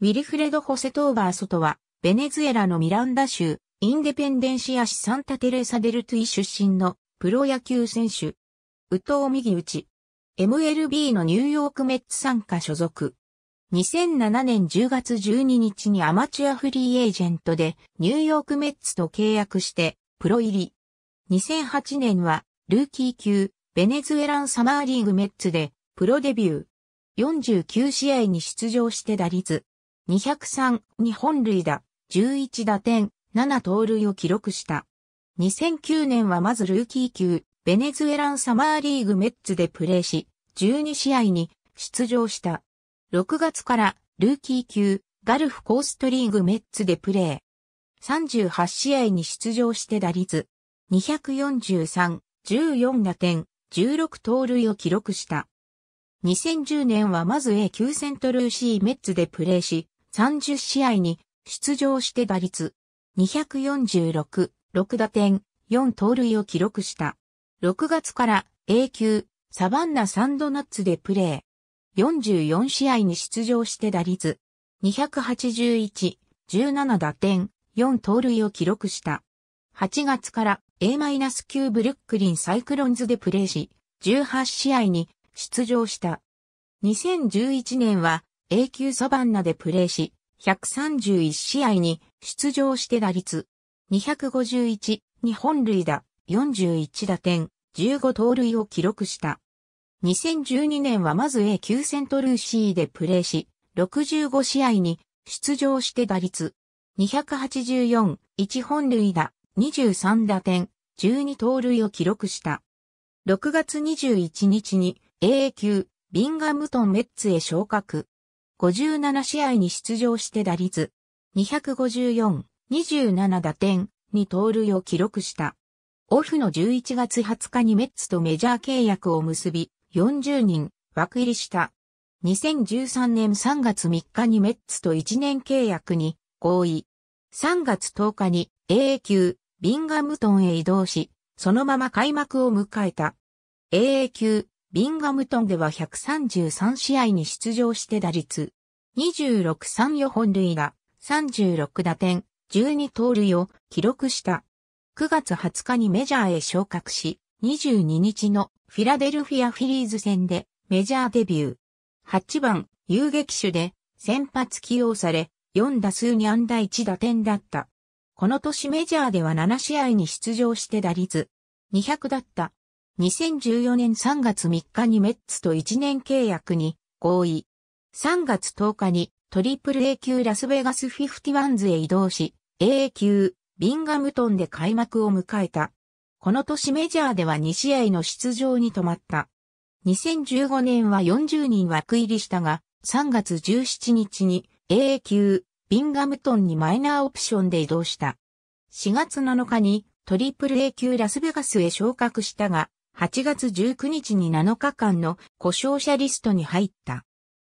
ウィルフレド・ホセトーバー・ソトは、ベネズエラのミランダ州、インデペンデンシア市サンタテレサ・デルトゥイ出身のプロ野球選手。ウト投右打ち。MLB のニューヨークメッツ参加所属。2007年10月12日にアマチュアフリーエージェントでニューヨークメッツと契約してプロ入り。2008年はルーキー級ベネズエランサマーリーグメッツでプロデビュー。49試合に出場して打率203、日本塁打、11打点、7盗塁を記録した。2009年はまずルーキー級、ベネズエランサマーリーグメッツでプレーし、12試合に出場した。6月からルーキー級、ガルフコーストリーグメッツでプレー。38試合に出場して打率。243、14打点、16盗塁を記録した。2010年はまず A 級セントルーシーメッツでプレーし、30試合に出場して打率246、6打点、4盗塁を記録した。6月から A 級サバンナサンドナッツでプレー。44試合に出場して打率281、17打点、4盗塁を記録した。8月から A-9 ブルックリンサイクロンズでプレーし、18試合に出場した。2011年は A 級サバンナでプレーし、131試合に出場して打率251、2本塁打、41打点、15盗塁を記録した。2012年はまず A 級セントルーシーでプレーし、65試合に出場して打率284、1本塁打、23打点、12盗塁を記録した。6月21日に AA 級ビンガムトンメッツへ昇格。57試合に出場して打率254、27打点、に盗塁を記録した。オフの11月20日にメッツとメジャー契約を結び、40人枠入りした。2013年3月3日にメッツと1年契約に合意。3月10日に AA 級ビンガムトンへ移動し、そのまま開幕を迎えた。AA 級ビンガムトンでは133試合に出場して打率、26-34本類が36打点、12盗塁を記録した。9月20日にメジャーへ昇格し、22日のフィラデルフィアフィリーズ戦でメジャーデビュー。8番、遊撃手で先発起用され、4打数に安打1打点だった。この年メジャーでは7試合に出場して打率200だった2014年3月3日にメッツと1年契約に合意。3月10日にトリプル A 級ラスベガスフィフティワンズへ移動し、AA 級ビンガムトンで開幕を迎えた。この年メジャーでは2試合の出場に止まった。2015年は40人枠入りしたが、3月17日に AA 級ビンガムトンにマイナーオプションで移動した。4月7日にトリプル A 級ラスベガスへ昇格したが、8月19日に7日間の故障者リストに入った。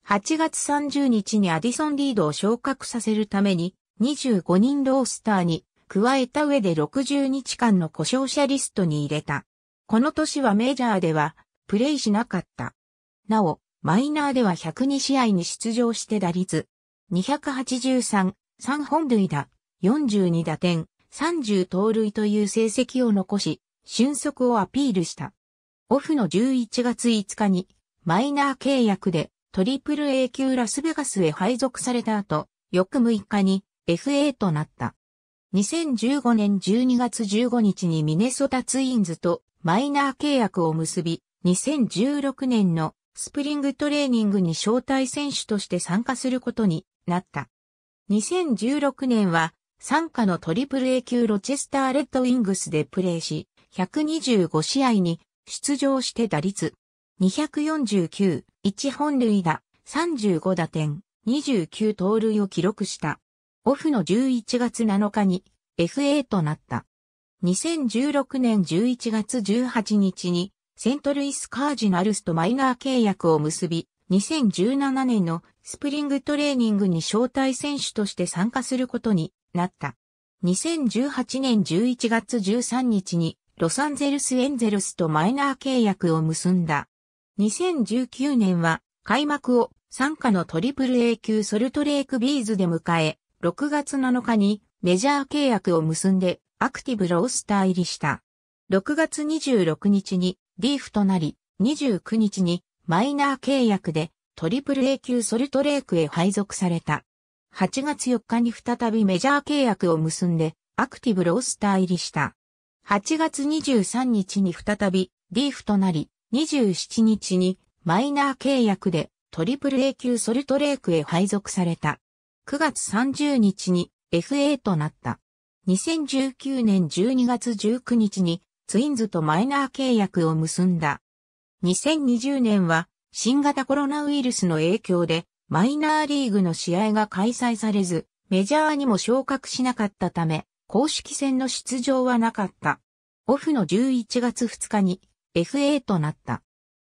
8月30日にアディソン・リードを昇格させるために25人ロースターに加えた上で60日間の故障者リストに入れた。この年はメジャーではプレイしなかった。なお、マイナーでは102試合に出場して打率283、3本塁打、42打点、30盗塁という成績を残し、俊足をアピールした。オフの11月5日にマイナー契約でトリプル A 級ラスベガスへ配属された後、翌6日に FA となった。2015年12月15日にミネソタツインズとマイナー契約を結び、2016年のスプリングトレーニングに招待選手として参加することになった。2016年は参加のトリプル A 級ロチェスターレッドウィングスでプレーし、125試合に出場して打率249、1本塁打、35打点、29盗塁を記録した。オフの11月7日に FA となった。2016年11月18日にセントルイスカージナルスとマイナー契約を結び、2017年のスプリングトレーニングに招待選手として参加することになった。2018年11月13日にロサンゼルスエンゼルスとマイナー契約を結んだ。2019年は開幕を参加のトリプル A 級ソルトレイクビーズで迎え、6月7日にメジャー契約を結んでアクティブロースター入りした。6月26日にリーフとなり、29日にマイナー契約でトリプル A 級ソルトレイクへ配属された。8月4日に再びメジャー契約を結んでアクティブロースター入りした。8月23日に再びリーフとなり、27日にマイナー契約でトリプル A 級ソルトレークへ配属された。9月30日に FA となった。2019年12月19日にツインズとマイナー契約を結んだ。2020年は新型コロナウイルスの影響でマイナーリーグの試合が開催されず、メジャーにも昇格しなかったため、公式戦の出場はなかった。オフの11月2日に FA となった。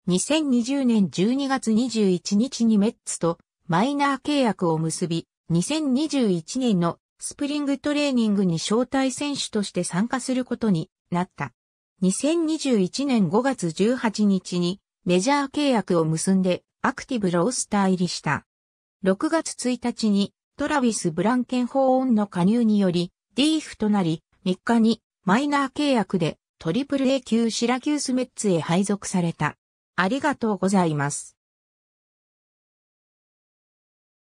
2020年12月21日にメッツとマイナー契約を結び、2021年のスプリングトレーニングに招待選手として参加することになった。2021年5月18日にメジャー契約を結んでアクティブロースター入りした。6月1日にトラビス・ブランケン法音の加入によりリーフとなり、3日にマイナー契約でトリプル A 級シラキュースメッツへ配属された。ありがとうございます。